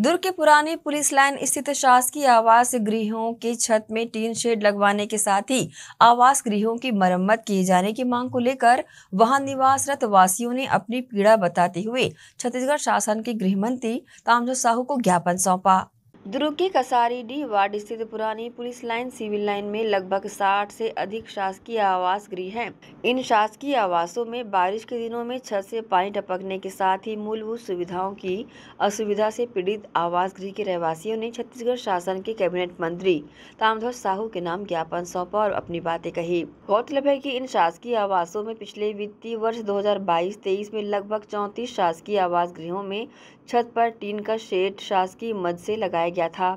दुर्ग के पुराने police line स्थित शासकीय आवास गृहों के छत में टीन शेड लगवाने के साथ ही आवास गृहों की मरम्मत किए जाने की मांग को लेकर वहां निवासरत वासियों ने अपनी पीड़ा बताते हुए छत्तीसगढ़ शासन के गृह मंत्री तामजो साहू को ज्ञापन सौंपा दुर्ग के कसारी डी वार्ड स्थित पुरानी पुलिस लाइन सिविल लाइन में लगभग 60 से अधिक शासकीय आवास गृह हैं। इन शासकीय आवासों में बारिश के दिनों में छत से पानी टपकने के साथ ही मूलभूत सुविधाओं की असुविधा से पीड़ित आवास गृह के रहवासियों ने छत्तीसगढ़ शासन के कैबिनेट मंत्री तामध्वज साहू के नाम ज्ञापन सौंपा और अपनी बातें कही गौरतलब है की इन शासकीय आवासों में पिछले वित्तीय वर्ष दो हजार में लगभग चौंतीस शासकीय आवास गृहों में छत पर टीन का शेड शासकीय मद से लगाया गया गया था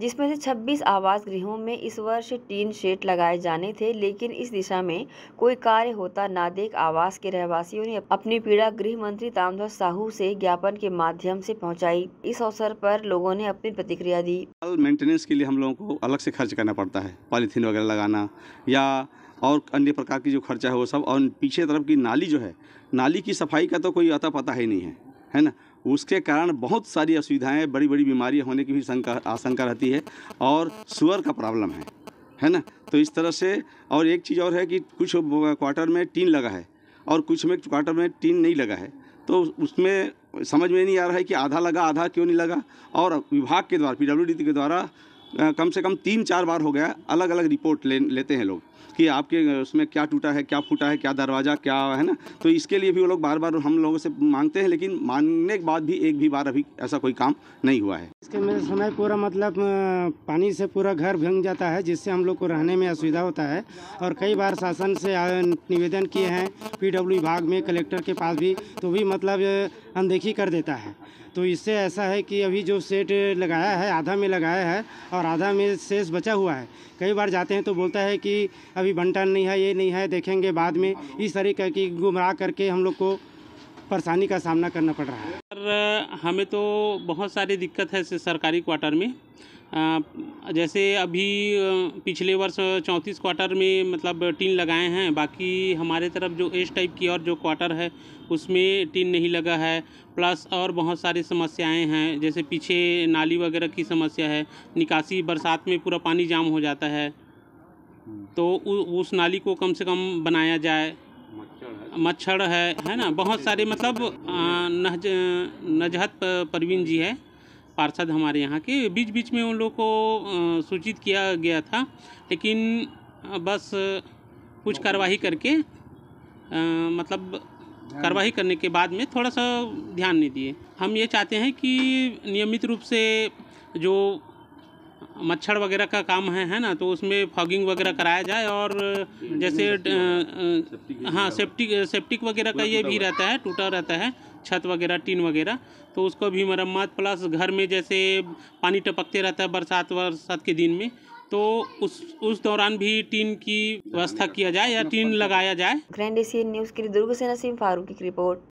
जिसमें से 26 आवास गृहों में इस वर्ष टीन शेड लगाए जाने थे लेकिन इस दिशा में कोई कार्य होता ना देख आवास के रहवासियों ने अपनी पीड़ा गृह मंत्री तामध्वज साहू से ज्ञापन के माध्यम से पहुंचाई इस अवसर पर लोगों ने अपनी प्रतिक्रिया दी मेंटेनेंस के लिए हम लोगों को अलग से खर्च करना पड़ता है पॉलीथीन वगैरह लगाना या और अन्य प्रकार की जो खर्चा है वो सब और पीछे तरफ की नाली जो है नाली की सफाई का तो कोई अता पता ही नहीं है है ना उसके कारण बहुत सारी असुविधाएँ बड़ी बड़ी बीमारियाँ होने की भी शंका आशंका रहती है और सुअर का प्रॉब्लम है है ना तो इस तरह से और एक चीज़ और है कि कुछ क्वार्टर में टीन लगा है और कुछ में क्वार्टर में टीन नहीं लगा है तो उसमें समझ में नहीं आ रहा है कि आधा लगा आधा क्यों नहीं लगा और विभाग के द्वारा पी के द्वारा कम से कम तीन चार बार हो गया अलग अलग रिपोर्ट ले लेते हैं लोग कि आपके उसमें क्या टूटा है क्या फूटा है क्या दरवाज़ा क्या है ना तो इसके लिए भी वो लोग बार बार हम लोगों से मांगते हैं लेकिन मांगने के बाद भी एक भी बार अभी ऐसा कोई काम नहीं हुआ है इसके में समय पूरा मतलब पानी से पूरा घर भंग जाता है जिससे हम लोग को रहने में असुविधा होता है और कई बार शासन से निवेदन किए हैं पी विभाग में कलेक्टर के पास भी तो भी मतलब अनदेखी कर देता है तो इससे ऐसा है कि अभी जो सेट लगाया है आधा में लगाया है और आधा में शेष बचा हुआ है कई बार जाते हैं तो बोलता है कि अभी बंटन नहीं है ये नहीं है देखेंगे बाद में इस तरीके की गुमराह करके हम लोग को परेशानी का सामना करना पड़ रहा है सर हमें तो बहुत सारी दिक्कत है सरकारी क्वार्टर में जैसे अभी पिछले वर्ष चौंतीस क्वार्टर में मतलब टीन लगाए हैं बाकी हमारे तरफ जो एस टाइप की और जो क्वार्टर है उसमें टीन नहीं लगा है प्लस और बहुत सारी समस्याएं हैं जैसे पीछे नाली वगैरह की समस्या है निकासी बरसात में पूरा पानी जाम हो जाता है तो उस नाली को कम से कम बनाया जाए मच्छर है है ना बहुत सारे मतलब नज नजहत परवीन जी है पार्षद हमारे यहाँ के बीच बीच में उन लोगों को सूचित किया गया था लेकिन बस कुछ कार्रवाई करके आ, मतलब कार्रवाई करने के बाद में थोड़ा सा ध्यान नहीं दिए हम ये चाहते हैं कि नियमित रूप से जो मच्छर वगैरह का काम है है ना तो उसमें फॉगिंग वगैरह कराया जाए और जैसे हाँ सेप्टिक सेप्टिक वगैरह का ये भी रहता है टूटा रहता है छत वगैरह टीन वगैरह तो उसको भी मरम्मत प्लस घर में जैसे पानी टपकते रहता है बरसात बरसात के दिन में तो उस उस दौरान भी टीन की व्यवस्था किया जाए या टीन लगाया जाए ग्रैंड एशियन न्यूज़ के लिए दुर्ग से नसीम फारूक की रिपोर्ट